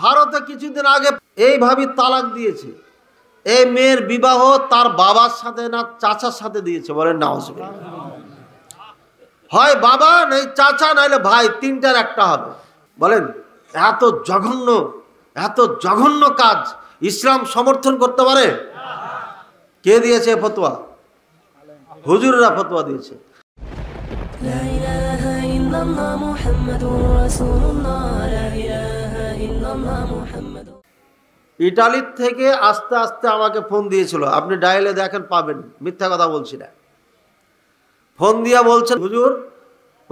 ভারতে কিছুদিন আগে এইভাবে তালাক দিয়েছে এই মেয়ের বিবাহ তার বাবার সাথে না চাচার সাথে দিয়েছে বলেন না হয় বাবা নয় চাচা নাইলে ভাই তিনটার একটা হবে বলেন এত জঘন্য এত জঘন্য কাজ ইসলাম সমর্থন করতে পারে কে দিয়েছে ফতোয়া হুজুররা ফতোয়া দিয়েছে لا إله إلا الله محمد رسول الله لا إله ইটালির থেকে আস্তে আস্তে আমাকে ফোন দিয়েছিল আপনি ডায়ালে দেখেন পাবেন মিথ্যা কথা বলছি না ফোন দিয়া বলছেন হুজুর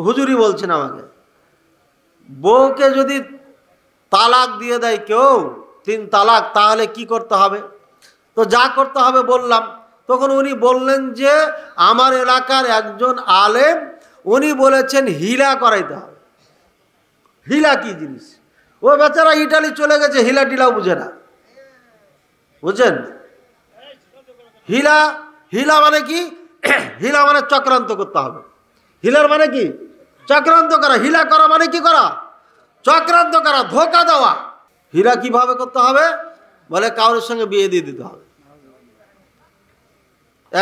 হুজুরই বলছেন আমাকে বউকে যদি তালাক দিয়ে দেয় কেউ তিন তালাক তাহলে কি করতে হবে তো যা করতে হবে বললাম তখন উনি বললেন যে আমার এলাকার একজন আলেম উনি বলেছেন হিলা করাইতে হবে হিলা কি জিনিস ও বেচারা ইটালি চলে গেছে হিলা টিলা বুঝে না বুঝছেন হিলা হিলা মানে কি হিলা মানে চক্রান্ত করতে হবে হিলার মানে কি চক্রান্ত করা হিলা করা মানে কি করা চক্রান্ত করা ধোকা দেওয়া হিলা কিভাবে করতে হবে বলে কারোর সঙ্গে বিয়ে দিয়ে দিতে হবে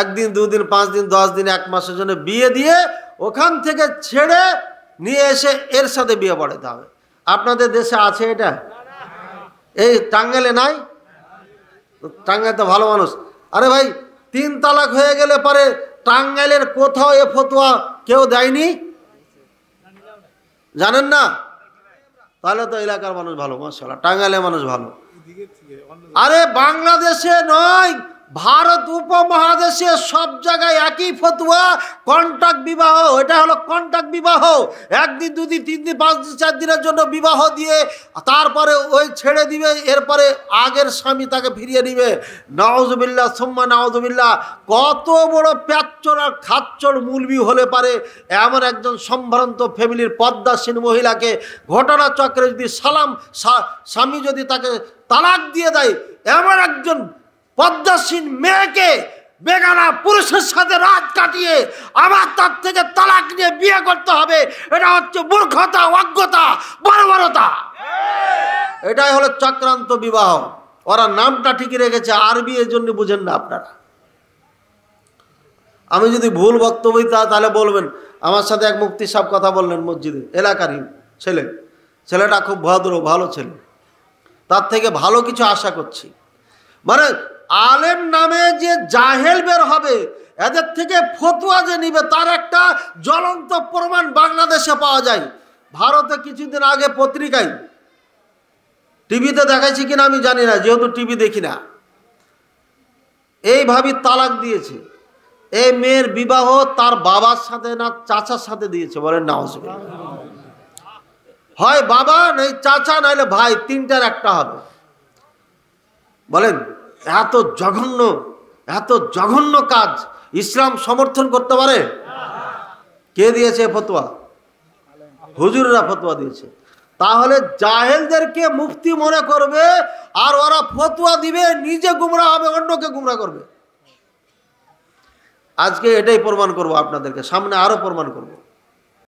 একদিন দুদিন পাঁচ দিন দশ দিন এক মাসের জন্য বিয়ে দিয়ে ওখান থেকে ছেড়ে নিয়ে এসে এর সাথে বিয়ে পড়াতে হবে আপনাদের দেশে আছে এটা এই টাঙ্গেলে নাই টাঙ্গাইল তো ভালো মানুষ আরে ভাই তিন তালাক হয়ে গেলে পরে টাঙ্গাইলের কোথাও এ ফতোয়া কেউ দেয়নি জানেন না তাহলে তো এলাকার মানুষ ভালো মাসাল্লাহ টাঙ্গাইলের মানুষ ভালো আরে বাংলাদেশে নয় ভারত উপমহাদ বাংলাদেশে সব জায়গায় একই ফতুয়া কন্ট্রাক্ট বিবাহ এটা হলো কন্ট্রাক্ট বিবাহ একদিন দুদিন তিন দিন পাঁচ দিন চার দিনের জন্য বিবাহ দিয়ে তারপরে ওই ছেড়ে দিবে এরপরে আগের স্বামী তাকে ফিরিয়ে নিবে নওয়াজবিল্লা সোম্মা নওয়াজবিল্লা কত বড় প্যাচর আর খাচ্চর মূলবি হলে পারে এমন একজন সম্ভ্রান্ত ফ্যামিলির পদ্মাসীন মহিলাকে ঘটনা চক্রে যদি সালাম স্বামী যদি তাকে তালাক দিয়ে দেয় এমন একজন পদ্মাসীন মেয়েকে বেগানা পুরুষের সাথে রাত কাটিয়ে আবার তার থেকে তালাক নিয়ে বিয়ে করতে হবে এটা হচ্ছে মূর্খতা অজ্ঞতা বর্বরতা এটাই হলো চক্রান্ত বিবাহ ওরা নামটা ঠিকই রেখেছে আরবি এর জন্য বুঝেন না আপনারা আমি যদি ভুল বক্তব্য তাহলে বলবেন আমার সাথে এক মুক্তি সব কথা বললেন মসজিদে এলাকারই ছেলে ছেলেটা খুব ভদ্র ভালো ছেলে তার থেকে ভালো কিছু আশা করছি মানে আলেম নামে যে জাহেল বের হবে এদের থেকে ফতুয়া যে নিবে তার একটা জ্বলন্ত প্রমাণ বাংলাদেশে পাওয়া যায় ভারতে কিছুদিন আগে পত্রিকায় টিভিতে দেখাইছি কিনা আমি জানি না যেহেতু টিভি দেখি না এইভাবে তালাক দিয়েছে এই মেয়ের বিবাহ তার বাবার সাথে না চাচার সাথে দিয়েছে বলেন না হয় বাবা নয় চাচা নাইলে ভাই তিনটার একটা হবে বলেন এত জঘন্য এত জঘন্য কাজ ইসলাম সমর্থন করতে পারে কে দিয়েছে ফতোয়া হুজুররা ফতোয়া দিয়েছে তাহলে জাহেলদেরকে মুফতি মনে করবে আর ওরা ফতোয়া দিবে নিজে গুমরা হবে অন্যকে গুমরা করবে আজকে এটাই প্রমাণ করব আপনাদেরকে সামনে আরও প্রমাণ করব